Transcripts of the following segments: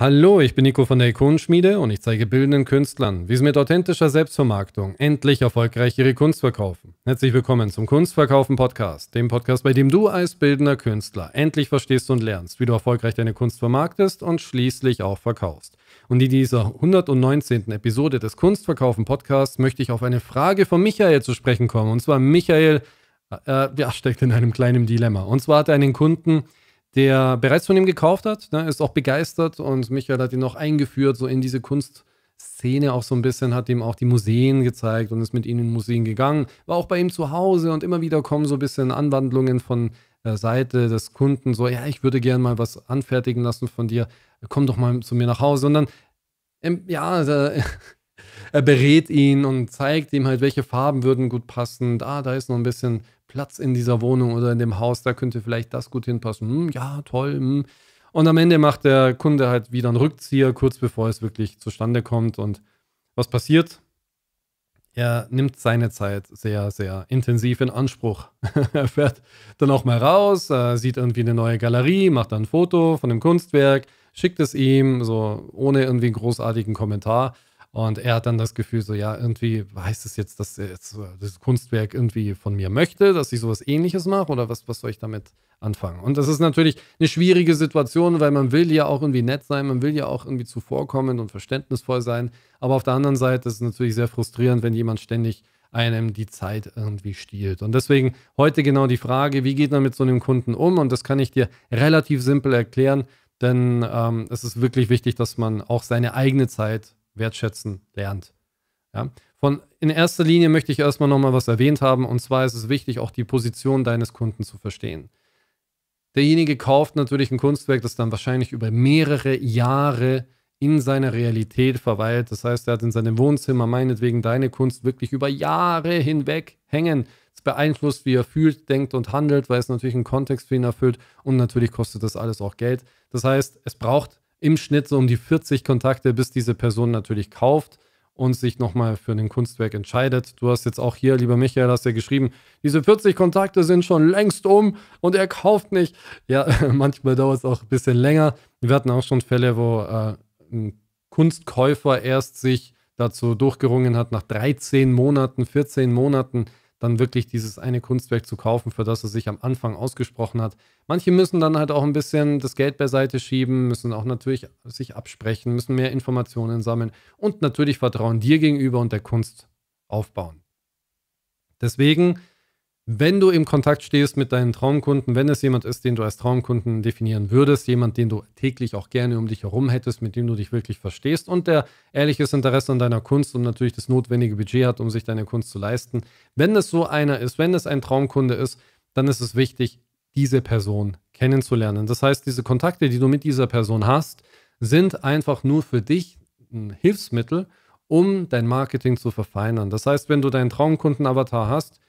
Hallo, ich bin Nico von der Ikonenschmiede und ich zeige bildenden Künstlern, wie sie mit authentischer Selbstvermarktung endlich erfolgreich ihre Kunst verkaufen. Herzlich willkommen zum Kunstverkaufen Podcast, dem Podcast, bei dem du als bildender Künstler endlich verstehst und lernst, wie du erfolgreich deine Kunst vermarktest und schließlich auch verkaufst. Und in dieser 119. Episode des Kunstverkaufen Podcasts möchte ich auf eine Frage von Michael zu sprechen kommen. Und zwar Michael äh, ja, äh, steckt in einem kleinen Dilemma. Und zwar hat er einen Kunden, der bereits von ihm gekauft hat, ne, ist auch begeistert und Michael hat ihn noch eingeführt, so in diese Kunstszene auch so ein bisschen, hat ihm auch die Museen gezeigt und ist mit ihm in Museen gegangen, war auch bei ihm zu Hause und immer wieder kommen so ein bisschen Anwandlungen von der äh, Seite des Kunden, so, ja, ich würde gerne mal was anfertigen lassen von dir, komm doch mal zu mir nach Hause und dann, ja, da, also, er berät ihn und zeigt ihm halt, welche Farben würden gut passen. Ah, da ist noch ein bisschen Platz in dieser Wohnung oder in dem Haus, da könnte vielleicht das gut hinpassen. Hm, ja, toll. Hm. Und am Ende macht der Kunde halt wieder einen Rückzieher, kurz bevor es wirklich zustande kommt. Und was passiert? Er nimmt seine Zeit sehr, sehr intensiv in Anspruch. er fährt dann auch mal raus, äh, sieht irgendwie eine neue Galerie, macht dann ein Foto von dem Kunstwerk, schickt es ihm, so ohne irgendwie einen großartigen Kommentar. Und er hat dann das Gefühl, so, ja, irgendwie heißt es jetzt, dass jetzt äh, das Kunstwerk irgendwie von mir möchte, dass ich sowas ähnliches mache oder was, was soll ich damit anfangen? Und das ist natürlich eine schwierige Situation, weil man will ja auch irgendwie nett sein, man will ja auch irgendwie zuvorkommend und verständnisvoll sein. Aber auf der anderen Seite ist es natürlich sehr frustrierend, wenn jemand ständig einem die Zeit irgendwie stiehlt. Und deswegen heute genau die Frage, wie geht man mit so einem Kunden um? Und das kann ich dir relativ simpel erklären, denn ähm, es ist wirklich wichtig, dass man auch seine eigene Zeit wertschätzen lernt. Ja? Von, in erster Linie möchte ich erstmal nochmal was erwähnt haben, und zwar ist es wichtig, auch die Position deines Kunden zu verstehen. Derjenige kauft natürlich ein Kunstwerk, das dann wahrscheinlich über mehrere Jahre in seiner Realität verweilt. Das heißt, er hat in seinem Wohnzimmer meinetwegen deine Kunst wirklich über Jahre hinweg hängen. Es beeinflusst, wie er fühlt, denkt und handelt, weil es natürlich einen Kontext für ihn erfüllt und natürlich kostet das alles auch Geld. Das heißt, es braucht im Schnitt so um die 40 Kontakte, bis diese Person natürlich kauft und sich nochmal für ein Kunstwerk entscheidet. Du hast jetzt auch hier, lieber Michael, hast ja geschrieben, diese 40 Kontakte sind schon längst um und er kauft nicht. Ja, manchmal dauert es auch ein bisschen länger. Wir hatten auch schon Fälle, wo äh, ein Kunstkäufer erst sich dazu durchgerungen hat, nach 13 Monaten, 14 Monaten dann wirklich dieses eine Kunstwerk zu kaufen, für das er sich am Anfang ausgesprochen hat. Manche müssen dann halt auch ein bisschen das Geld beiseite schieben, müssen auch natürlich sich absprechen, müssen mehr Informationen sammeln und natürlich Vertrauen dir gegenüber und der Kunst aufbauen. Deswegen wenn du im Kontakt stehst mit deinen Traumkunden, wenn es jemand ist, den du als Traumkunden definieren würdest, jemand, den du täglich auch gerne um dich herum hättest, mit dem du dich wirklich verstehst und der ehrliches Interesse an deiner Kunst und natürlich das notwendige Budget hat, um sich deine Kunst zu leisten. Wenn es so einer ist, wenn es ein Traumkunde ist, dann ist es wichtig, diese Person kennenzulernen. Das heißt, diese Kontakte, die du mit dieser Person hast, sind einfach nur für dich ein Hilfsmittel, um dein Marketing zu verfeinern. Das heißt, wenn du deinen Traumkunden-Avatar hast,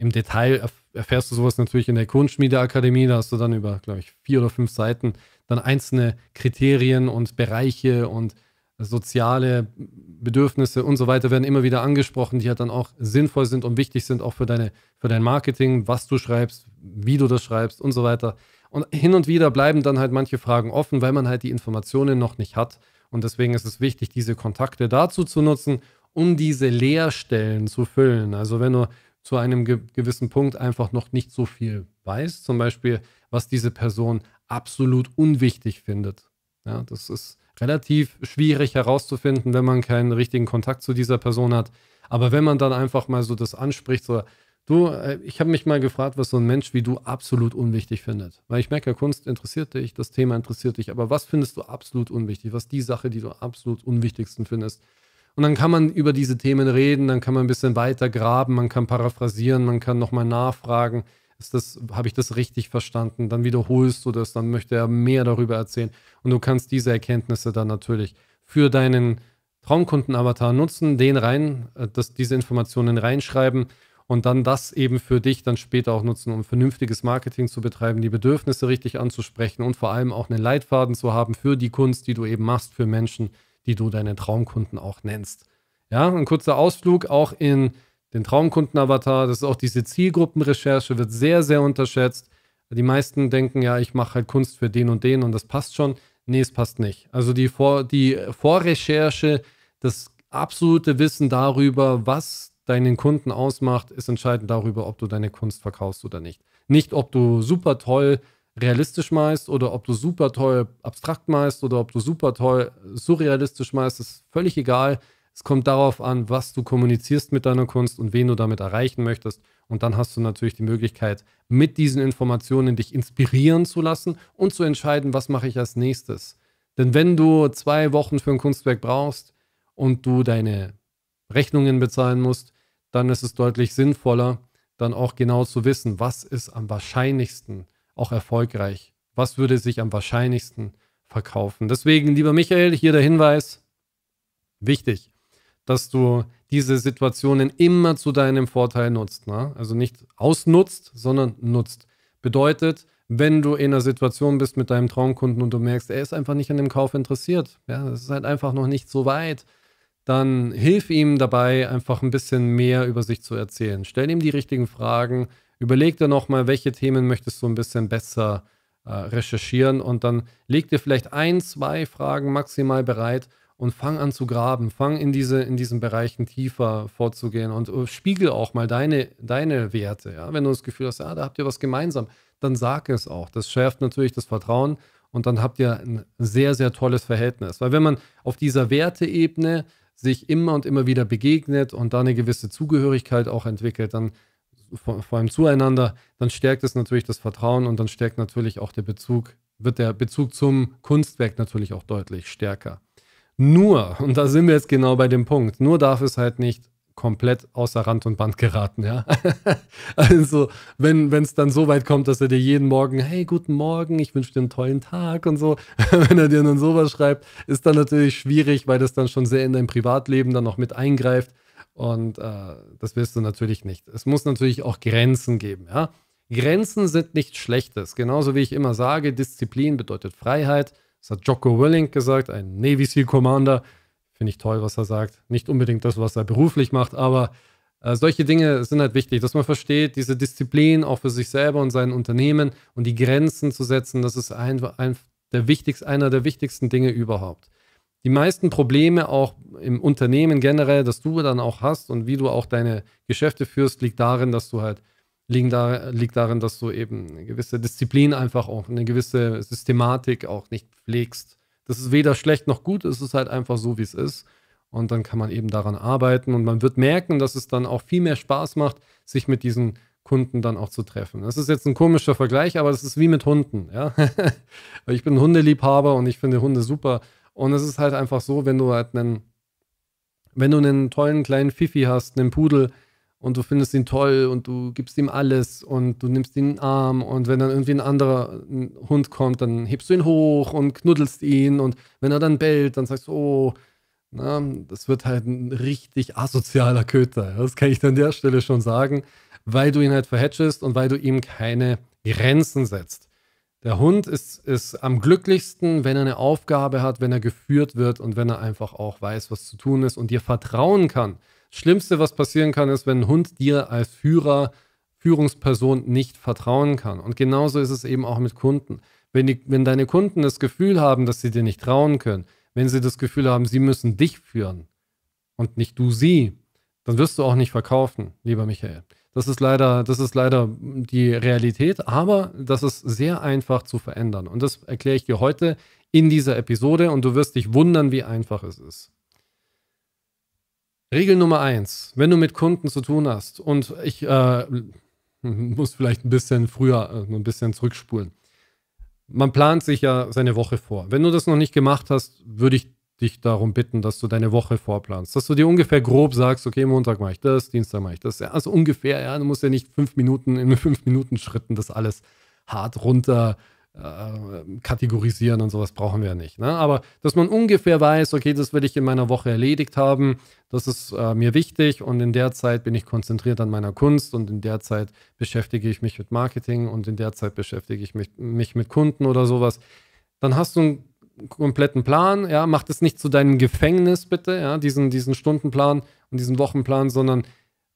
im Detail erfährst du sowas natürlich in der Kunstschmiedeakademie. Da hast du dann über, glaube ich, vier oder fünf Seiten dann einzelne Kriterien und Bereiche und soziale Bedürfnisse und so weiter werden immer wieder angesprochen, die ja halt dann auch sinnvoll sind und wichtig sind, auch für, deine, für dein Marketing, was du schreibst, wie du das schreibst und so weiter. Und hin und wieder bleiben dann halt manche Fragen offen, weil man halt die Informationen noch nicht hat. Und deswegen ist es wichtig, diese Kontakte dazu zu nutzen, um diese Leerstellen zu füllen. Also wenn du zu einem ge gewissen Punkt einfach noch nicht so viel weiß, zum Beispiel, was diese Person absolut unwichtig findet. Ja, das ist relativ schwierig herauszufinden, wenn man keinen richtigen Kontakt zu dieser Person hat. Aber wenn man dann einfach mal so das anspricht, so, du, äh, ich habe mich mal gefragt, was so ein Mensch wie du absolut unwichtig findet. Weil ich merke, Kunst interessiert dich, das Thema interessiert dich, aber was findest du absolut unwichtig? Was ist die Sache, die du absolut unwichtigsten findest? Und dann kann man über diese Themen reden, dann kann man ein bisschen weiter graben, man kann paraphrasieren, man kann nochmal nachfragen, ist das, habe ich das richtig verstanden? Dann wiederholst du das, dann möchte er mehr darüber erzählen. Und du kannst diese Erkenntnisse dann natürlich für deinen Traumkunden-Avatar nutzen, den rein, äh, das, diese Informationen reinschreiben und dann das eben für dich dann später auch nutzen, um vernünftiges Marketing zu betreiben, die Bedürfnisse richtig anzusprechen und vor allem auch einen Leitfaden zu haben für die Kunst, die du eben machst, für Menschen, die du deine Traumkunden auch nennst. Ja, ein kurzer Ausflug auch in den Traumkunden-Avatar. Das ist auch diese Zielgruppenrecherche, wird sehr, sehr unterschätzt. Die meisten denken, ja, ich mache halt Kunst für den und den und das passt schon. Nee, es passt nicht. Also die, Vor die Vorrecherche, das absolute Wissen darüber, was deinen Kunden ausmacht, ist entscheidend darüber, ob du deine Kunst verkaufst oder nicht. Nicht, ob du super toll realistisch meist oder ob du super toll abstrakt meist oder ob du super toll surrealistisch meist, ist völlig egal. Es kommt darauf an, was du kommunizierst mit deiner Kunst und wen du damit erreichen möchtest. Und dann hast du natürlich die Möglichkeit, mit diesen Informationen dich inspirieren zu lassen und zu entscheiden, was mache ich als nächstes. Denn wenn du zwei Wochen für ein Kunstwerk brauchst und du deine Rechnungen bezahlen musst, dann ist es deutlich sinnvoller, dann auch genau zu wissen, was ist am wahrscheinlichsten, auch erfolgreich? Was würde sich am wahrscheinlichsten verkaufen? Deswegen, lieber Michael, hier der Hinweis, wichtig, dass du diese Situationen immer zu deinem Vorteil nutzt. Ne? Also nicht ausnutzt, sondern nutzt. Bedeutet, wenn du in einer Situation bist mit deinem Traumkunden und du merkst, er ist einfach nicht an dem Kauf interessiert, ja, es ist halt einfach noch nicht so weit, dann hilf ihm dabei, einfach ein bisschen mehr über sich zu erzählen. Stell ihm die richtigen Fragen, Überleg dir nochmal, welche Themen möchtest du ein bisschen besser äh, recherchieren und dann leg dir vielleicht ein, zwei Fragen maximal bereit und fang an zu graben, fang in, diese, in diesen Bereichen tiefer vorzugehen und äh, spiegel auch mal deine, deine Werte. Ja? Wenn du das Gefühl hast, ja, ah, da habt ihr was gemeinsam, dann sag es auch. Das schärft natürlich das Vertrauen und dann habt ihr ein sehr, sehr tolles Verhältnis. Weil wenn man auf dieser Werteebene sich immer und immer wieder begegnet und da eine gewisse Zugehörigkeit auch entwickelt, dann vor, vor allem zueinander, dann stärkt es natürlich das Vertrauen und dann stärkt natürlich auch der Bezug, wird der Bezug zum Kunstwerk natürlich auch deutlich stärker. Nur, und da sind wir jetzt genau bei dem Punkt, nur darf es halt nicht komplett außer Rand und Band geraten, ja. also, wenn es dann so weit kommt, dass er dir jeden Morgen, hey, guten Morgen, ich wünsche dir einen tollen Tag und so, wenn er dir dann sowas schreibt, ist dann natürlich schwierig, weil das dann schon sehr in dein Privatleben dann noch mit eingreift. Und äh, das willst du natürlich nicht. Es muss natürlich auch Grenzen geben, ja. Grenzen sind nichts Schlechtes. Genauso wie ich immer sage, Disziplin bedeutet Freiheit. Das hat Jocko Willink gesagt, ein Navy SEAL Commander. Finde ich toll, was er sagt. Nicht unbedingt das, was er beruflich macht, aber äh, solche Dinge sind halt wichtig, dass man versteht, diese Disziplin auch für sich selber und sein Unternehmen und die Grenzen zu setzen, das ist ein, ein der wichtigst, einer der wichtigsten Dinge überhaupt die meisten Probleme auch im Unternehmen generell, dass du dann auch hast und wie du auch deine Geschäfte führst, liegt darin, dass du halt liegen da, liegt darin, dass du eben eine gewisse Disziplin einfach auch eine gewisse Systematik auch nicht pflegst. Das ist weder schlecht noch gut, es ist halt einfach so, wie es ist. Und dann kann man eben daran arbeiten und man wird merken, dass es dann auch viel mehr Spaß macht, sich mit diesen Kunden dann auch zu treffen. Das ist jetzt ein komischer Vergleich, aber es ist wie mit Hunden. Ja? ich bin Hundeliebhaber und ich finde Hunde super und es ist halt einfach so, wenn du halt einen, wenn du einen tollen kleinen Fifi hast, einen Pudel, und du findest ihn toll und du gibst ihm alles und du nimmst ihn in den Arm und wenn dann irgendwie ein anderer Hund kommt, dann hebst du ihn hoch und knuddelst ihn und wenn er dann bellt, dann sagst du, oh, na, das wird halt ein richtig asozialer Köter. Das kann ich an der Stelle schon sagen, weil du ihn halt verhätschest und weil du ihm keine Grenzen setzt. Der Hund ist, ist am glücklichsten, wenn er eine Aufgabe hat, wenn er geführt wird und wenn er einfach auch weiß, was zu tun ist und dir vertrauen kann. Das Schlimmste, was passieren kann, ist, wenn ein Hund dir als Führer, Führungsperson nicht vertrauen kann. Und genauso ist es eben auch mit Kunden. Wenn, die, wenn deine Kunden das Gefühl haben, dass sie dir nicht trauen können, wenn sie das Gefühl haben, sie müssen dich führen und nicht du sie, dann wirst du auch nicht verkaufen, lieber Michael. Das ist leider, das ist leider die Realität, aber das ist sehr einfach zu verändern. Und das erkläre ich dir heute in dieser Episode und du wirst dich wundern, wie einfach es ist. Regel Nummer eins, wenn du mit Kunden zu tun hast und ich äh, muss vielleicht ein bisschen früher, äh, ein bisschen zurückspulen. Man plant sich ja seine Woche vor. Wenn du das noch nicht gemacht hast, würde ich dich darum bitten, dass du deine Woche vorplanst. Dass du dir ungefähr grob sagst, okay, Montag mache ich das, Dienstag mache ich das. also ungefähr, ja, du musst ja nicht fünf Minuten in fünf Minuten Schritten das alles hart runter äh, kategorisieren und sowas brauchen wir ja nicht. Ne? Aber dass man ungefähr weiß, okay, das will ich in meiner Woche erledigt haben, das ist äh, mir wichtig und in der Zeit bin ich konzentriert an meiner Kunst und in der Zeit beschäftige ich mich mit Marketing und in der Zeit beschäftige ich mich, mich mit Kunden oder sowas. Dann hast du ein kompletten Plan, ja, mach das nicht zu deinem Gefängnis bitte, ja, diesen, diesen Stundenplan und diesen Wochenplan, sondern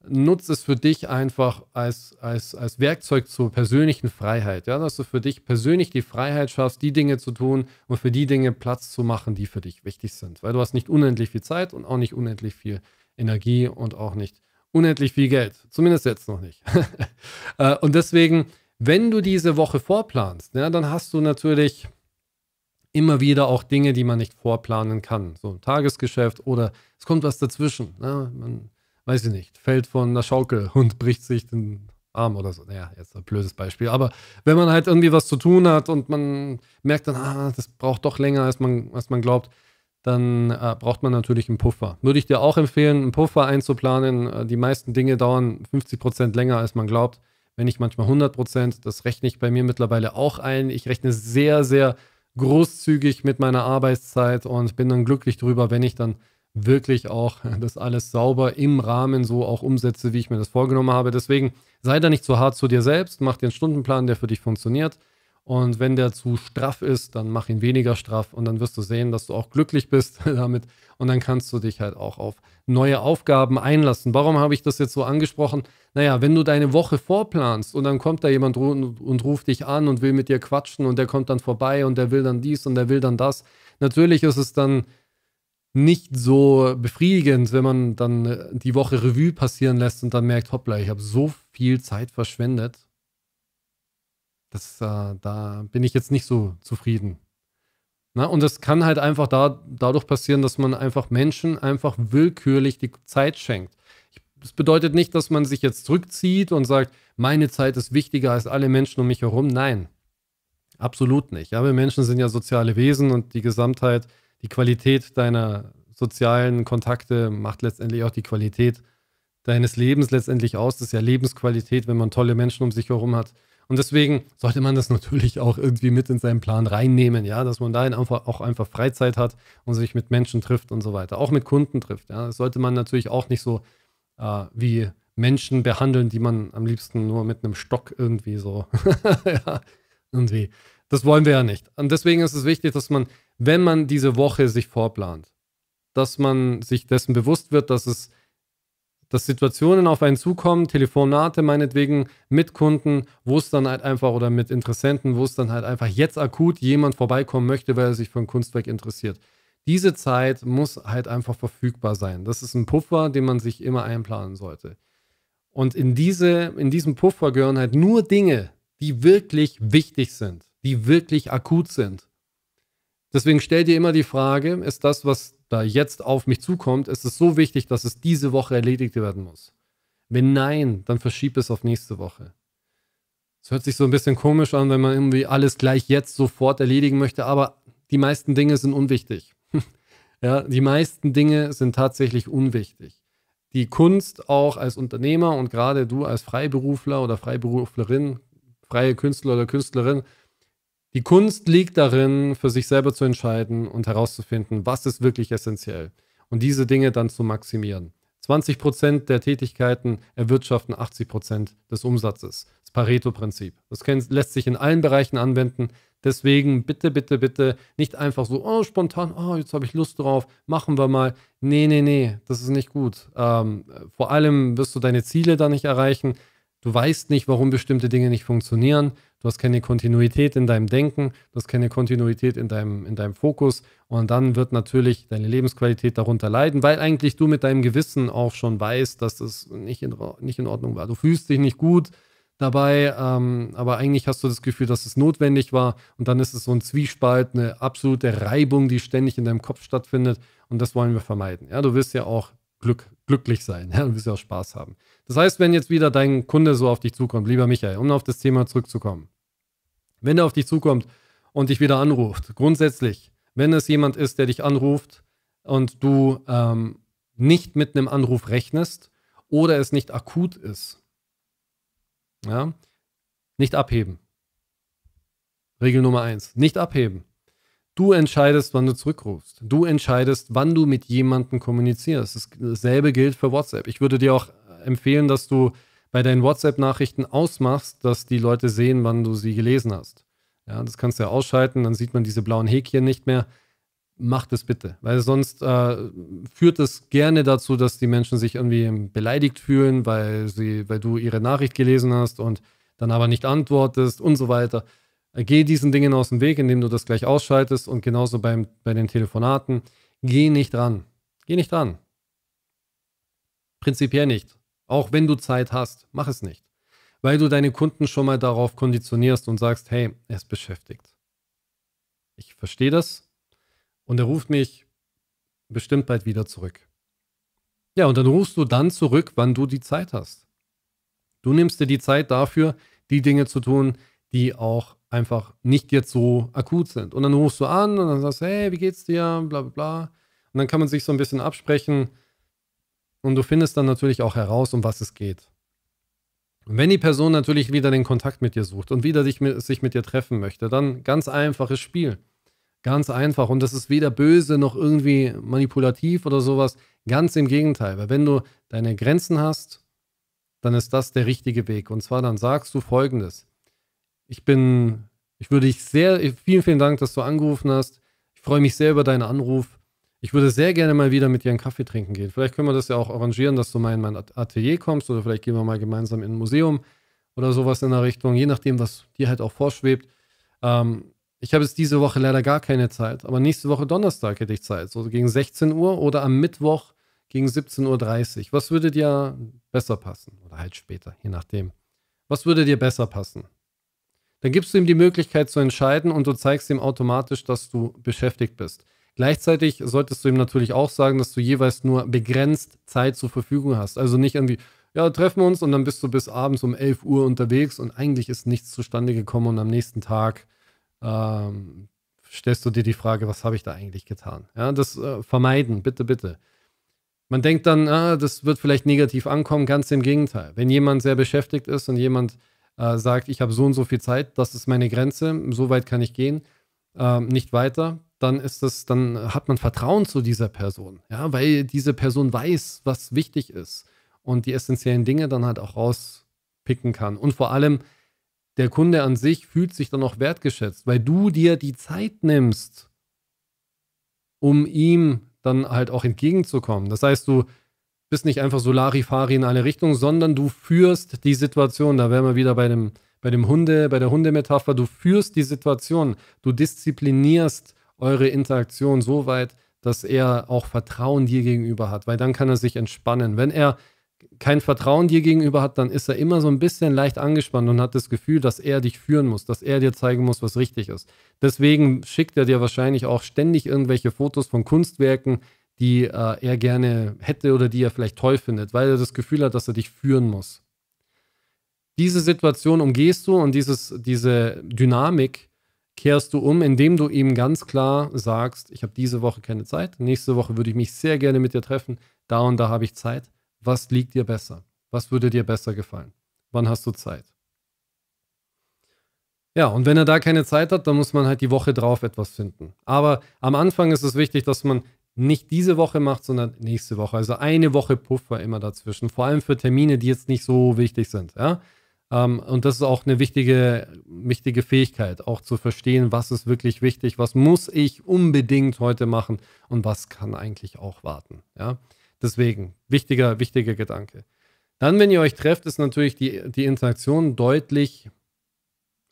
nutze es für dich einfach als, als, als Werkzeug zur persönlichen Freiheit, ja, dass du für dich persönlich die Freiheit schaffst, die Dinge zu tun und für die Dinge Platz zu machen, die für dich wichtig sind, weil du hast nicht unendlich viel Zeit und auch nicht unendlich viel Energie und auch nicht unendlich viel Geld, zumindest jetzt noch nicht. Äh, und deswegen, wenn du diese Woche vorplanst, ja, dann hast du natürlich immer wieder auch Dinge, die man nicht vorplanen kann. So ein Tagesgeschäft oder es kommt was dazwischen. Ne? Man weiß ich nicht, fällt von einer Schaukel und bricht sich den Arm oder so. Naja, jetzt ein blödes Beispiel. Aber wenn man halt irgendwie was zu tun hat und man merkt dann, ah, das braucht doch länger, als man, als man glaubt, dann äh, braucht man natürlich einen Puffer. Würde ich dir auch empfehlen, einen Puffer einzuplanen. Äh, die meisten Dinge dauern 50% Prozent länger, als man glaubt. Wenn nicht manchmal 100%. Prozent. Das rechne ich bei mir mittlerweile auch ein. Ich rechne sehr, sehr großzügig mit meiner Arbeitszeit und bin dann glücklich drüber, wenn ich dann wirklich auch das alles sauber im Rahmen so auch umsetze, wie ich mir das vorgenommen habe. Deswegen sei da nicht zu hart zu dir selbst, mach dir einen Stundenplan, der für dich funktioniert. Und wenn der zu straff ist, dann mach ihn weniger straff und dann wirst du sehen, dass du auch glücklich bist damit. Und dann kannst du dich halt auch auf neue Aufgaben einlassen. Warum habe ich das jetzt so angesprochen? Naja, wenn du deine Woche vorplanst und dann kommt da jemand und ruft dich an und will mit dir quatschen und der kommt dann vorbei und der will dann dies und der will dann das. Natürlich ist es dann nicht so befriedigend, wenn man dann äh, die Woche Revue passieren lässt und dann merkt, hoppla, ich habe so viel Zeit verschwendet das, äh, da bin ich jetzt nicht so zufrieden. Na, ne? und das kann halt einfach da, dadurch passieren, dass man einfach Menschen einfach willkürlich die Zeit schenkt. Ich, das bedeutet nicht, dass man sich jetzt zurückzieht und sagt, meine Zeit ist wichtiger als alle Menschen um mich herum. Nein, absolut nicht. Ja, wir Menschen sind ja soziale Wesen und die Gesamtheit, die Qualität deiner sozialen Kontakte macht letztendlich auch die Qualität deines Lebens letztendlich aus. Das ist ja Lebensqualität, wenn man tolle Menschen um sich herum hat und deswegen sollte man das natürlich auch irgendwie mit in seinen Plan reinnehmen, ja, dass man da einfach auch einfach Freizeit hat und sich mit Menschen trifft und so weiter, auch mit Kunden trifft. Ja. Das sollte man natürlich auch nicht so äh, wie Menschen behandeln, die man am liebsten nur mit einem Stock irgendwie so, ja, irgendwie. Das wollen wir ja nicht. Und deswegen ist es wichtig, dass man, wenn man diese Woche sich vorplant, dass man sich dessen bewusst wird, dass es dass Situationen auf einen zukommen, Telefonate meinetwegen mit Kunden, wo es dann halt einfach oder mit Interessenten, wo es dann halt einfach jetzt akut jemand vorbeikommen möchte, weil er sich für ein Kunstwerk interessiert. Diese Zeit muss halt einfach verfügbar sein. Das ist ein Puffer, den man sich immer einplanen sollte. Und in, diese, in diesem Puffer gehören halt nur Dinge, die wirklich wichtig sind, die wirklich akut sind. Deswegen stell dir immer die Frage, ist das, was da jetzt auf mich zukommt, ist es so wichtig, dass es diese Woche erledigt werden muss. Wenn nein, dann verschieb es auf nächste Woche. Es hört sich so ein bisschen komisch an, wenn man irgendwie alles gleich jetzt sofort erledigen möchte, aber die meisten Dinge sind unwichtig. ja, die meisten Dinge sind tatsächlich unwichtig. Die Kunst auch als Unternehmer und gerade du als Freiberufler oder Freiberuflerin, freie Künstler oder Künstlerin, die Kunst liegt darin, für sich selber zu entscheiden und herauszufinden, was ist wirklich essentiell und diese Dinge dann zu maximieren. 20 Prozent der Tätigkeiten erwirtschaften 80 Prozent des Umsatzes. Das Pareto-Prinzip. Das lässt sich in allen Bereichen anwenden. Deswegen bitte, bitte, bitte nicht einfach so, oh, spontan, oh, jetzt habe ich Lust drauf, machen wir mal. Nee, nee, nee, das ist nicht gut. Ähm, vor allem wirst du deine Ziele da nicht erreichen. Du weißt nicht, warum bestimmte Dinge nicht funktionieren du hast keine Kontinuität in deinem Denken, du hast keine Kontinuität in deinem, in deinem Fokus und dann wird natürlich deine Lebensqualität darunter leiden, weil eigentlich du mit deinem Gewissen auch schon weißt, dass das nicht in, nicht in Ordnung war. Du fühlst dich nicht gut dabei, ähm, aber eigentlich hast du das Gefühl, dass es notwendig war und dann ist es so ein Zwiespalt, eine absolute Reibung, die ständig in deinem Kopf stattfindet und das wollen wir vermeiden. Ja, du wirst ja auch Glück glücklich sein. Ja, du wirst ja auch Spaß haben. Das heißt, wenn jetzt wieder dein Kunde so auf dich zukommt, lieber Michael, um auf das Thema zurückzukommen, wenn er auf dich zukommt und dich wieder anruft, grundsätzlich, wenn es jemand ist, der dich anruft und du ähm, nicht mit einem Anruf rechnest oder es nicht akut ist, ja, nicht abheben. Regel Nummer eins, nicht abheben. Du entscheidest, wann du zurückrufst. Du entscheidest, wann du mit jemandem kommunizierst. Dasselbe gilt für WhatsApp. Ich würde dir auch empfehlen, dass du bei deinen WhatsApp-Nachrichten ausmachst, dass die Leute sehen, wann du sie gelesen hast. Ja, das kannst du ja ausschalten, dann sieht man diese blauen Häkchen nicht mehr. Mach das bitte, weil sonst äh, führt es gerne dazu, dass die Menschen sich irgendwie beleidigt fühlen, weil, sie, weil du ihre Nachricht gelesen hast und dann aber nicht antwortest und so weiter. Geh diesen Dingen aus dem Weg, indem du das gleich ausschaltest und genauso beim, bei den Telefonaten. Geh nicht ran. Geh nicht ran. Prinzipiell nicht. Auch wenn du Zeit hast, mach es nicht. Weil du deine Kunden schon mal darauf konditionierst und sagst, hey, er ist beschäftigt. Ich verstehe das und er ruft mich bestimmt bald wieder zurück. Ja, und dann rufst du dann zurück, wann du die Zeit hast. Du nimmst dir die Zeit dafür, die Dinge zu tun, die auch einfach nicht jetzt so akut sind. Und dann rufst du an und dann sagst, hey, wie geht's dir? Bla bla bla. Und dann kann man sich so ein bisschen absprechen und du findest dann natürlich auch heraus, um was es geht. Und wenn die Person natürlich wieder den Kontakt mit dir sucht und wieder dich mit, sich mit dir treffen möchte, dann ganz einfaches Spiel. Ganz einfach. Und das ist weder böse noch irgendwie manipulativ oder sowas. Ganz im Gegenteil. Weil wenn du deine Grenzen hast, dann ist das der richtige Weg. Und zwar dann sagst du folgendes. Ich bin, ich würde dich sehr, vielen, vielen Dank, dass du angerufen hast. Ich freue mich sehr über deinen Anruf. Ich würde sehr gerne mal wieder mit dir einen Kaffee trinken gehen. Vielleicht können wir das ja auch arrangieren, dass du mal in mein Atelier kommst oder vielleicht gehen wir mal gemeinsam in ein Museum oder sowas in der Richtung, je nachdem, was dir halt auch vorschwebt. Ähm, ich habe jetzt diese Woche leider gar keine Zeit, aber nächste Woche Donnerstag hätte ich Zeit, so gegen 16 Uhr oder am Mittwoch gegen 17.30 Uhr. Was würde dir besser passen? Oder halt später, je nachdem. Was würde dir besser passen? Dann gibst du ihm die Möglichkeit zu entscheiden und du zeigst ihm automatisch, dass du beschäftigt bist. Gleichzeitig solltest du ihm natürlich auch sagen, dass du jeweils nur begrenzt Zeit zur Verfügung hast. Also nicht irgendwie, ja, treffen wir uns und dann bist du bis abends um 11 Uhr unterwegs und eigentlich ist nichts zustande gekommen und am nächsten Tag ähm, stellst du dir die Frage, was habe ich da eigentlich getan? Ja, das äh, vermeiden, bitte, bitte. Man denkt dann, ah, das wird vielleicht negativ ankommen, ganz im Gegenteil. Wenn jemand sehr beschäftigt ist und jemand äh, sagt, ich habe so und so viel Zeit, das ist meine Grenze, so weit kann ich gehen, äh, nicht weiter, dann ist das, dann hat man Vertrauen zu dieser Person, ja, weil diese Person weiß, was wichtig ist und die essentiellen Dinge dann halt auch rauspicken kann. Und vor allem, der Kunde an sich fühlt sich dann auch wertgeschätzt, weil du dir die Zeit nimmst, um ihm dann halt auch entgegenzukommen. Das heißt, du bist nicht einfach Solari-Fari in alle Richtungen, sondern du führst die Situation. Da wären wir wieder bei dem, bei dem Hunde, bei der Hundemetapher. Du führst die Situation. Du disziplinierst eure Interaktion so weit, dass er auch Vertrauen dir gegenüber hat, weil dann kann er sich entspannen. Wenn er kein Vertrauen dir gegenüber hat, dann ist er immer so ein bisschen leicht angespannt und hat das Gefühl, dass er dich führen muss, dass er dir zeigen muss, was richtig ist. Deswegen schickt er dir wahrscheinlich auch ständig irgendwelche Fotos von Kunstwerken, die äh, er gerne hätte oder die er vielleicht toll findet, weil er das Gefühl hat, dass er dich führen muss. Diese Situation umgehst du und dieses, diese Dynamik kehrst du um, indem du ihm ganz klar sagst, ich habe diese Woche keine Zeit, nächste Woche würde ich mich sehr gerne mit dir treffen, da und da habe ich Zeit. Was liegt dir besser? Was würde dir besser gefallen? Wann hast du Zeit? Ja, und wenn er da keine Zeit hat, dann muss man halt die Woche drauf etwas finden. Aber am Anfang ist es wichtig, dass man nicht diese Woche macht, sondern nächste Woche. Also eine Woche Puffer immer dazwischen. Vor allem für Termine, die jetzt nicht so wichtig sind. Ja? Um, ähm, und das ist auch eine wichtige, wichtige Fähigkeit, auch zu verstehen, was ist wirklich wichtig, was muss ich unbedingt heute machen und was kann eigentlich auch warten. Ja? Deswegen, wichtiger, wichtiger Gedanke. Dann, wenn ihr euch trefft, ist natürlich die, die Interaktion deutlich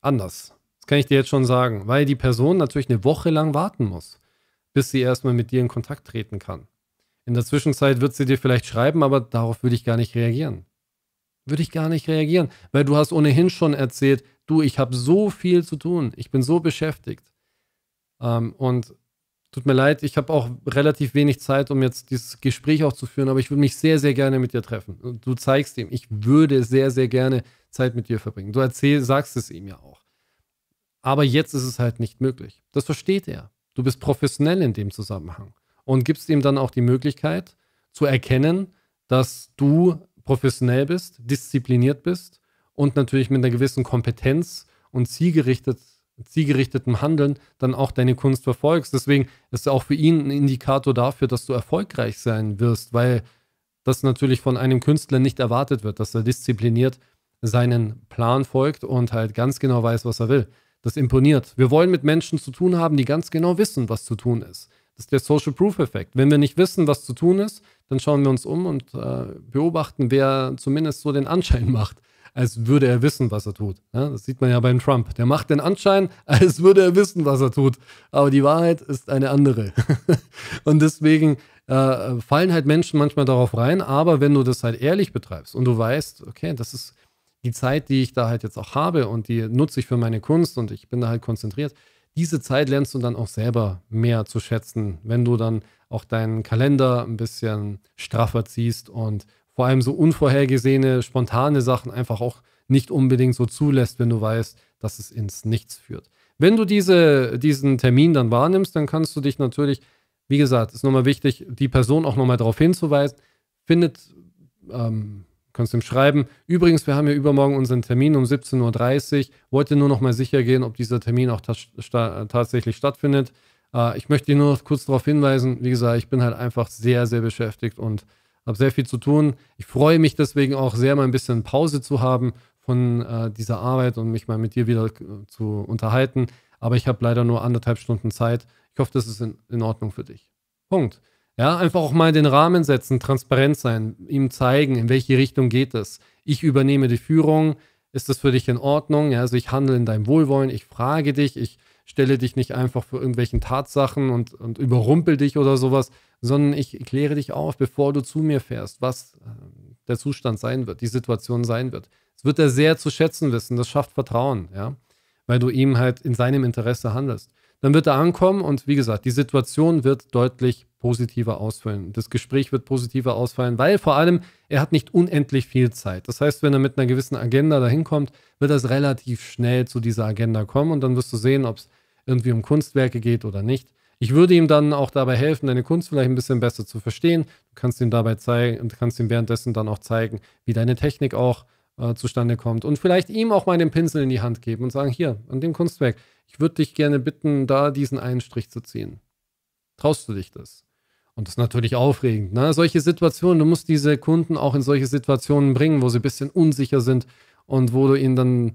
anders. Das kann ich dir jetzt schon sagen, weil die Person natürlich eine Woche lang warten muss bis sie erstmal mit dir in Kontakt treten kann. In der Zwischenzeit wird sie dir vielleicht schreiben, aber darauf würde ich gar nicht reagieren. Würde ich gar nicht reagieren, weil du hast ohnehin schon erzählt, du, ich habe so viel zu tun, ich bin so beschäftigt. Ähm, und tut mir leid, ich habe auch relativ wenig Zeit, um jetzt dieses Gespräch auch zu führen, aber ich würde mich sehr, sehr gerne mit dir treffen. Und du zeigst ihm, ich würde sehr, sehr gerne Zeit mit dir verbringen. Du erzähl, sagst es ihm ja auch. Aber jetzt ist es halt nicht möglich. Das versteht er. Du bist professionell in dem Zusammenhang und gibst ihm dann auch die Möglichkeit zu erkennen, dass du professionell bist, diszipliniert bist und natürlich mit einer gewissen Kompetenz und zielgerichtet, zielgerichtetem Handeln dann auch deine Kunst verfolgst. Deswegen ist auch für ihn ein Indikator dafür, dass du erfolgreich sein wirst, weil das natürlich von einem Künstler nicht erwartet wird, dass er diszipliniert seinen Plan folgt und halt ganz genau weiß, was er will. Das imponiert. Wir wollen mit Menschen zu tun haben, die ganz genau wissen, was zu tun ist. Das ist der Social Proof-Effekt. Wenn wir nicht wissen, was zu tun ist, dann schauen wir uns um und äh, beobachten, wer zumindest so den Anschein macht, als würde er wissen, was er tut. Ja, das sieht man ja beim Trump. Der macht den Anschein, als würde er wissen, was er tut. Aber die Wahrheit ist eine andere. und deswegen äh, fallen halt Menschen manchmal darauf rein. Aber wenn du das halt ehrlich betreibst und du weißt, okay, das ist die Zeit, die ich da halt jetzt auch habe und die nutze ich für meine Kunst und ich bin da halt konzentriert, diese Zeit lernst du dann auch selber mehr zu schätzen, wenn du dann auch deinen Kalender ein bisschen straffer ziehst und vor allem so unvorhergesehene, spontane Sachen einfach auch nicht unbedingt so zulässt, wenn du weißt, dass es ins Nichts führt. Wenn du diese, diesen Termin dann wahrnimmst, dann kannst du dich natürlich, wie gesagt, ist nochmal wichtig, die Person auch nochmal darauf hinzuweisen, findet ähm, Kannst ihm schreiben. Übrigens, wir haben ja übermorgen unseren Termin um 17.30 Uhr. Wollte nur noch mal sicher gehen, ob dieser Termin auch sta tatsächlich stattfindet. Äh, ich möchte dich nur noch kurz darauf hinweisen. Wie gesagt, ich bin halt einfach sehr, sehr beschäftigt und habe sehr viel zu tun. Ich freue mich deswegen auch sehr, mal ein bisschen Pause zu haben von äh, dieser Arbeit und mich mal mit dir wieder äh, zu unterhalten. Aber ich habe leider nur anderthalb Stunden Zeit. Ich hoffe, das ist in, in Ordnung für dich. Punkt. Ja, einfach auch mal den Rahmen setzen, transparent sein, ihm zeigen, in welche Richtung geht es. Ich übernehme die Führung. Ist das für dich in Ordnung? Ja, also ich handle in deinem Wohlwollen. Ich frage dich. Ich stelle dich nicht einfach vor irgendwelchen Tatsachen und, und überrumpel dich oder sowas, sondern ich kläre dich auf, bevor du zu mir fährst, was äh, der Zustand sein wird, die Situation sein wird. Das wird er sehr zu schätzen wissen. Das schafft Vertrauen, ja, weil du ihm halt in seinem Interesse handelst. Dann wird er ankommen und wie gesagt, die Situation wird deutlich positiver ausfallen. Das Gespräch wird positiver ausfallen, weil vor allem er hat nicht unendlich viel Zeit. Das heißt, wenn er mit einer gewissen Agenda dahin kommt, wird das relativ schnell zu dieser Agenda kommen und dann wirst du sehen, ob es irgendwie um Kunstwerke geht oder nicht. Ich würde ihm dann auch dabei helfen, deine Kunst vielleicht ein bisschen besser zu verstehen. Du kannst ihm dabei zeigen und kannst ihm währenddessen dann auch zeigen, wie deine Technik auch äh, zustande kommt. Und vielleicht ihm auch mal den Pinsel in die Hand geben und sagen, hier, an dem Kunstwerk, ich würde dich gerne bitten, da diesen einen Strich zu ziehen. Traust du dich das? Und das ist natürlich aufregend. Ne? Solche Situationen, du musst diese Kunden auch in solche Situationen bringen, wo sie ein bisschen unsicher sind und wo du ihnen dann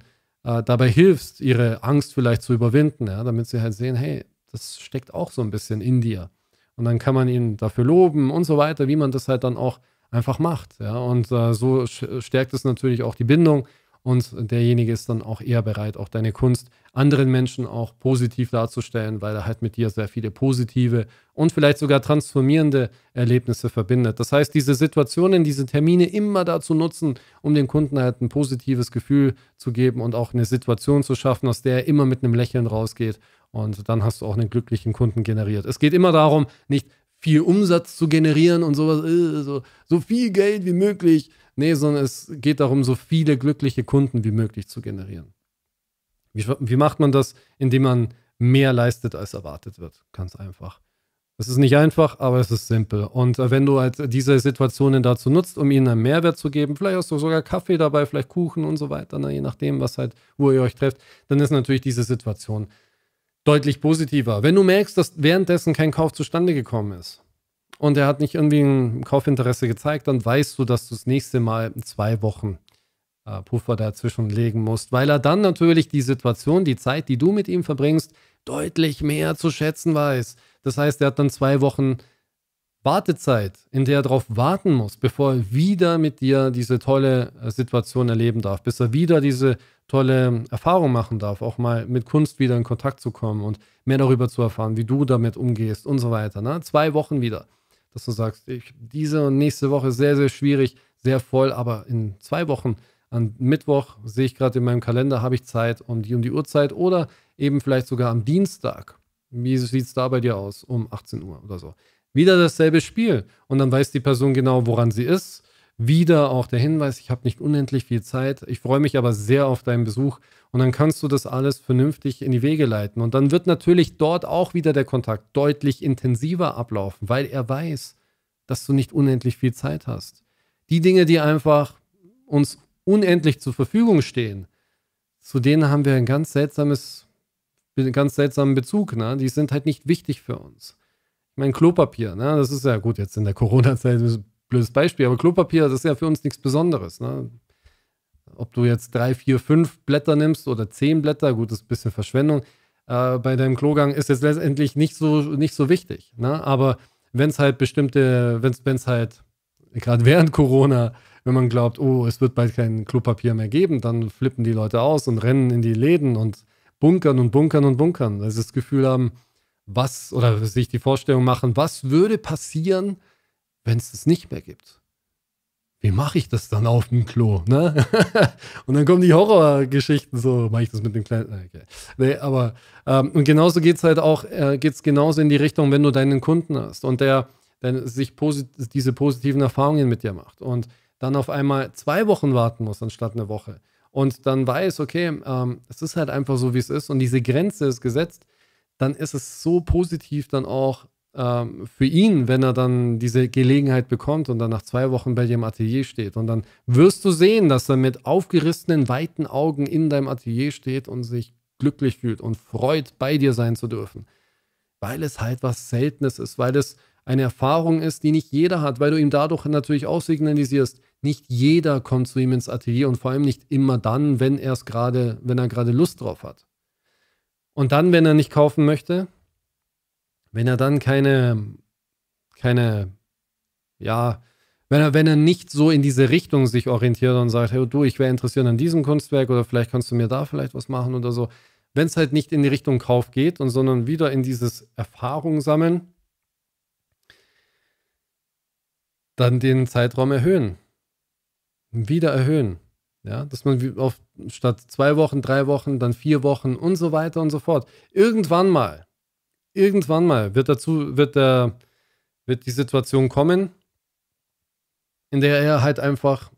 äh, dabei hilfst, ihre Angst vielleicht zu überwinden, ja? damit sie halt sehen, hey, das steckt auch so ein bisschen in dir. Und dann kann man ihn dafür loben und so weiter, wie man das halt dann auch einfach macht. Ja? Und äh, so stärkt es natürlich auch die Bindung und derjenige ist dann auch eher bereit, auch deine Kunst anderen Menschen auch positiv darzustellen, weil er halt mit dir sehr viele positive und vielleicht sogar transformierende Erlebnisse verbindet. Das heißt, diese Situationen, diese Termine immer dazu nutzen, um dem Kunden halt ein positives Gefühl zu geben und auch eine Situation zu schaffen, aus der er immer mit einem Lächeln rausgeht und dann hast du auch einen glücklichen Kunden generiert. Es geht immer darum, nicht viel Umsatz zu generieren und sowas, äh, so, so viel Geld wie möglich. Nee, sondern es geht darum, so viele glückliche Kunden wie möglich zu generieren. Wie, wie macht man das? Indem man mehr leistet, als erwartet wird. Ganz einfach. Es ist nicht einfach, aber es ist simpel. Und äh, wenn du halt diese Situationen dazu nutzt, um ihnen einen Mehrwert zu geben, vielleicht hast du sogar Kaffee dabei, vielleicht Kuchen und so weiter, na, ne, je nachdem, was halt, wo ihr euch trefft, dann ist natürlich diese Situation deutlich positiver. Wenn du merkst, dass währenddessen kein Kauf zustande gekommen ist und er hat nicht irgendwie ein Kaufinteresse gezeigt, dann weißt du, dass du das nächste Mal zwei Wochen äh, Puffer dazwischen legen musst, weil er dann natürlich die Situation, die Zeit, die du mit ihm verbringst, deutlich mehr zu schätzen weiß. Das heißt, er hat dann zwei Wochen Wartezeit, in der er darauf warten muss, bevor er wieder mit dir diese tolle äh, Situation erleben darf, bis er wieder diese tolle Erfahrung machen darf, auch mal mit Kunst wieder in Kontakt zu kommen und mehr darüber zu erfahren, wie du damit umgehst und so weiter. Ne? Zwei Wochen wieder, dass du sagst, ich, diese und nächste Woche sehr, sehr schwierig, sehr voll, aber in zwei Wochen am Mittwoch sehe ich gerade in meinem Kalender, habe ich Zeit um die, um die Uhrzeit oder eben vielleicht sogar am Dienstag. Wie sieht es da bei dir aus? Um 18 Uhr oder so. Wieder dasselbe Spiel. Und dann weiß die Person genau, woran sie ist. Wieder auch der Hinweis, ich habe nicht unendlich viel Zeit. Ich freue mich aber sehr auf deinen Besuch. Und dann kannst du das alles vernünftig in die Wege leiten. Und dann wird natürlich dort auch wieder der Kontakt deutlich intensiver ablaufen, weil er weiß, dass du nicht unendlich viel Zeit hast. Die Dinge, die einfach uns unendlich zur Verfügung stehen, zu denen haben wir ein ganz seltsames, ganz seltsamen Bezug. Ne? Die sind halt nicht wichtig für uns mein Klopapier, ne? das ist ja gut, jetzt in der Corona-Zeit ein blödes Beispiel, aber Klopapier, das ist ja für uns nichts Besonderes. Ne? Ob du jetzt drei, vier, fünf Blätter nimmst oder zehn Blätter, gut, das ist ein bisschen Verschwendung, äh, bei deinem Klogang ist es letztendlich nicht so, nicht so wichtig. Ne? Aber wenn es halt bestimmte, wenn es halt gerade während Corona, wenn man glaubt, oh, es wird bald kein Klopapier mehr geben, dann flippen die Leute aus und rennen in die Läden und bunkern und bunkern und bunkern, weil sie das Gefühl haben, was oder sich die Vorstellung machen, was würde passieren, wenn es das nicht mehr gibt? Wie mache ich das dann auf dem Klo? Ne? und dann kommen die Horrorgeschichten, so mache ich das mit dem kleinen. Okay. Nee, aber ähm, und genauso geht es halt auch, äh, geht es genauso in die Richtung, wenn du deinen Kunden hast und der dann sich posit diese positiven Erfahrungen mit dir macht und dann auf einmal zwei Wochen warten muss anstatt eine Woche und dann weiß, okay, ähm, es ist halt einfach so, wie es ist und diese Grenze ist gesetzt dann ist es so positiv dann auch ähm, für ihn, wenn er dann diese Gelegenheit bekommt und dann nach zwei Wochen bei dir im Atelier steht. Und dann wirst du sehen, dass er mit aufgerissenen, weiten Augen in deinem Atelier steht und sich glücklich fühlt und freut, bei dir sein zu dürfen. Weil es halt was Seltenes ist, weil es eine Erfahrung ist, die nicht jeder hat, weil du ihm dadurch natürlich auch signalisierst, nicht jeder kommt zu ihm ins Atelier und vor allem nicht immer dann, wenn er es gerade, wenn er gerade Lust drauf hat. Und dann, wenn er nicht kaufen möchte, wenn er dann keine, keine, ja, wenn er, wenn er nicht so in diese Richtung sich orientiert und sagt, hey du, ich wäre interessiert an diesem Kunstwerk oder vielleicht kannst du mir da vielleicht was machen oder so, wenn es halt nicht in die Richtung Kauf geht und sondern wieder in dieses Erfahrung sammeln, dann den Zeitraum erhöhen. Wieder erhöhen. Ja, dass man auf, statt zwei Wochen, drei Wochen, dann vier Wochen und so weiter und so fort. Irgendwann mal, irgendwann mal wird dazu, wird der, wird die Situation kommen, in der er halt einfach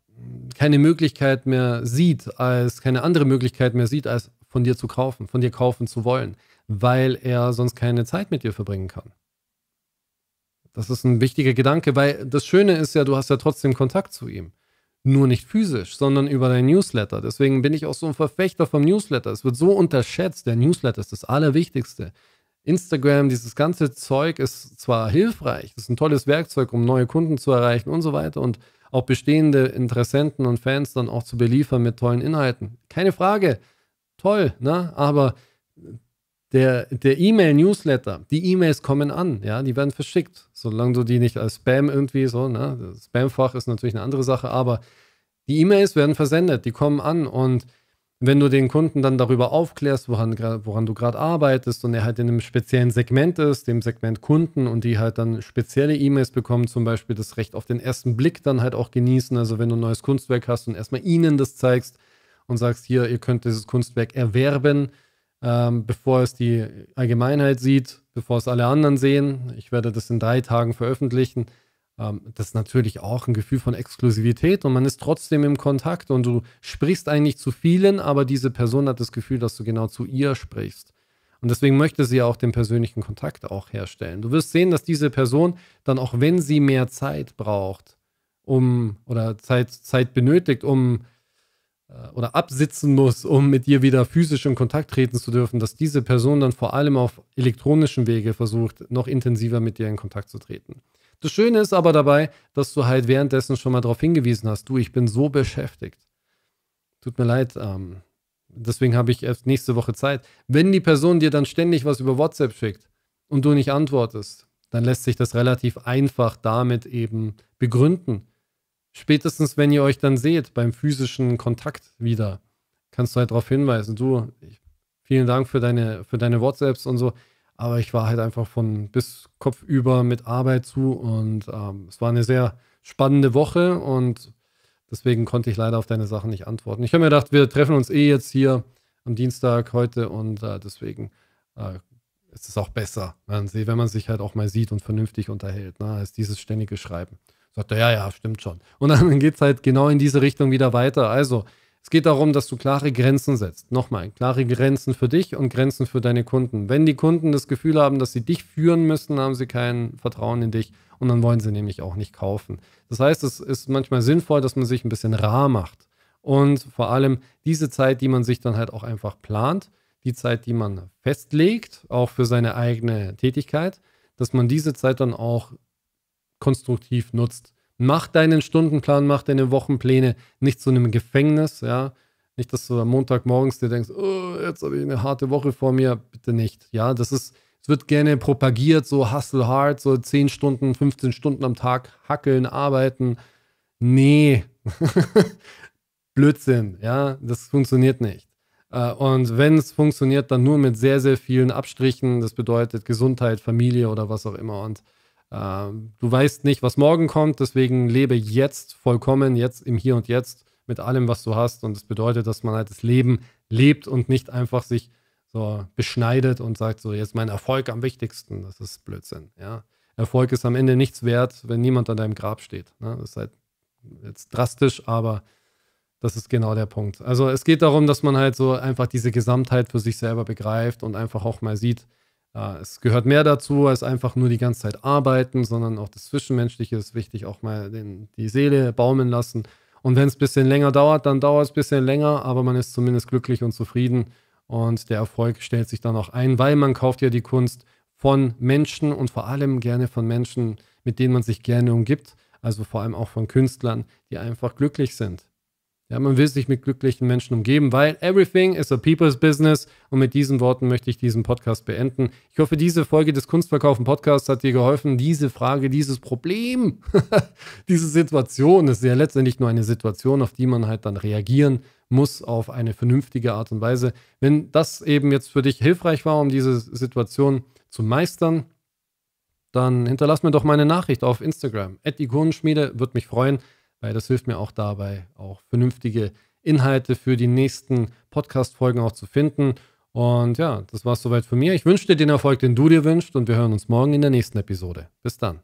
keine Möglichkeit mehr sieht, als keine andere Möglichkeit mehr sieht, als von dir zu kaufen, von dir kaufen zu wollen, weil er sonst keine Zeit mit dir verbringen kann. Das ist ein wichtiger Gedanke, weil das Schöne ist ja, du hast ja trotzdem Kontakt zu ihm. Nur nicht physisch, sondern über deinen Newsletter. Deswegen bin ich auch so ein Verfechter vom Newsletter. Es wird so unterschätzt. Der Newsletter ist das Allerwichtigste. Instagram, dieses ganze Zeug ist zwar hilfreich, ist ein tolles Werkzeug, um neue Kunden zu erreichen und so weiter und auch bestehende Interessenten und Fans dann auch zu beliefern mit tollen Inhalten. Keine Frage, toll, ne? aber der, der E-Mail-Newsletter, die E-Mails kommen an, ja, die werden verschickt solange du die nicht als Spam irgendwie so, ne? Spamfach ist natürlich eine andere Sache, aber die E-Mails werden versendet, die kommen an und wenn du den Kunden dann darüber aufklärst, woran, woran du gerade arbeitest und er halt in einem speziellen Segment ist, dem Segment Kunden und die halt dann spezielle E-Mails bekommen, zum Beispiel das Recht auf den ersten Blick dann halt auch genießen, also wenn du ein neues Kunstwerk hast und erstmal ihnen das zeigst und sagst, hier, ihr könnt dieses Kunstwerk erwerben, ähm, bevor es die Allgemeinheit sieht, bevor es alle anderen sehen. Ich werde das in drei Tagen veröffentlichen. Ähm, das ist natürlich auch ein Gefühl von Exklusivität und man ist trotzdem im Kontakt und du sprichst eigentlich zu vielen, aber diese Person hat das Gefühl, dass du genau zu ihr sprichst. Und deswegen möchte sie ja auch den persönlichen Kontakt auch herstellen. Du wirst sehen, dass diese Person dann, auch wenn sie mehr Zeit braucht, um oder Zeit, Zeit benötigt, um äh, oder absitzen muss, um mit dir wieder physisch in Kontakt treten zu dürfen, dass diese Person dann vor allem auf elektronischen Wege versucht, noch intensiver mit dir in Kontakt zu treten. Das Schöne ist aber dabei, dass du halt währenddessen schon mal darauf hingewiesen hast, du, ich bin so beschäftigt. Tut mir leid, ähm, deswegen habe ich erst nächste Woche Zeit. Wenn die Person dir dann ständig was über WhatsApp schickt und du nicht antwortest, dann lässt sich das relativ einfach damit eben begründen spätestens wenn ihr euch dann seht beim physischen Kontakt wieder, kannst du halt darauf hinweisen, du, ich, vielen Dank für deine, für deine WhatsApps und so. Aber ich war halt einfach von bis Kopf über mit Arbeit zu und ähm, es war eine sehr spannende Woche und deswegen konnte ich leider auf deine Sachen nicht antworten. Ich habe mir gedacht, wir treffen uns eh jetzt hier am Dienstag heute und äh, deswegen äh, ist es auch besser, wenn man sich halt auch mal sieht und vernünftig unterhält, ne, als dieses ständige Schreiben. Sagt er, ja, ja, stimmt schon. Und dann geht es halt genau in diese Richtung wieder weiter. Also, es geht darum, dass du klare Grenzen setzt. Nochmal, klare Grenzen für dich und Grenzen für deine Kunden. Wenn die Kunden das Gefühl haben, dass sie dich führen müssen, haben sie kein Vertrauen in dich und dann wollen sie nämlich auch nicht kaufen. Das heißt, es ist manchmal sinnvoll, dass man sich ein bisschen rar macht. Und vor allem diese Zeit, die man sich dann halt auch einfach plant, die Zeit, die man festlegt, auch für seine eigene Tätigkeit, dass man diese Zeit dann auch konstruktiv nutzt. Mach deinen Stundenplan, mach deine Wochenpläne nicht zu einem Gefängnis, ja. Nicht, dass du am Montag morgens dir denkst, oh, jetzt habe ich eine harte Woche vor mir. Bitte nicht. Ja, das ist, es wird gerne propagiert, so hustle hard, so 10 Stunden, 15 Stunden am Tag hackeln, arbeiten. Nee. Blödsinn, ja, das funktioniert nicht. Äh, und wenn es funktioniert, dann nur mit sehr, sehr vielen Abstrichen. Das bedeutet Gesundheit, Familie oder was auch immer. Und ähm, du weißt nicht, was morgen kommt, deswegen lebe jetzt vollkommen, jetzt im Hier und Jetzt mit allem, was du hast. Und das bedeutet, dass man halt das Leben lebt und nicht einfach sich so beschneidet und sagt, so jetzt mein Erfolg am wichtigsten. Das ist Blödsinn. Ja? Erfolg ist am Ende nichts wert, wenn niemand an deinem Grab steht. Ne? Das ist halt jetzt drastisch, aber das ist genau der Punkt. Also es geht darum, dass man halt so einfach diese Gesamtheit für sich selber begreift und einfach auch mal sieht, es gehört mehr dazu, als einfach nur die ganze Zeit arbeiten, sondern auch das Zwischenmenschliche ist wichtig, auch mal den, die Seele baumen lassen. Und wenn es ein bisschen länger dauert, dann dauert es ein bisschen länger, aber man ist zumindest glücklich und zufrieden. Und der Erfolg stellt sich dann auch ein, weil man kauft ja die Kunst von Menschen und vor allem gerne von Menschen, mit denen man sich gerne umgibt. Also vor allem auch von Künstlern, die einfach glücklich sind. Ja, man will sich mit glücklichen Menschen umgeben, weil everything is a people's business. Und mit diesen Worten möchte ich diesen Podcast beenden. Ich hoffe, diese Folge des Kunstverkaufen Podcasts hat dir geholfen, diese Frage, dieses Problem, diese Situation, ist ja letztendlich nur eine Situation, auf die man halt dann reagieren muss auf eine vernünftige Art und Weise. Wenn das eben jetzt für dich hilfreich war, um diese Situation zu meistern, dann hinterlass mir doch meine Nachricht auf Instagram. Ikonenschmiede würde mich freuen weil das hilft mir auch dabei, auch vernünftige Inhalte für die nächsten Podcast-Folgen auch zu finden. Und ja, das war es soweit von mir. Ich wünsche dir den Erfolg, den du dir wünschst und wir hören uns morgen in der nächsten Episode. Bis dann.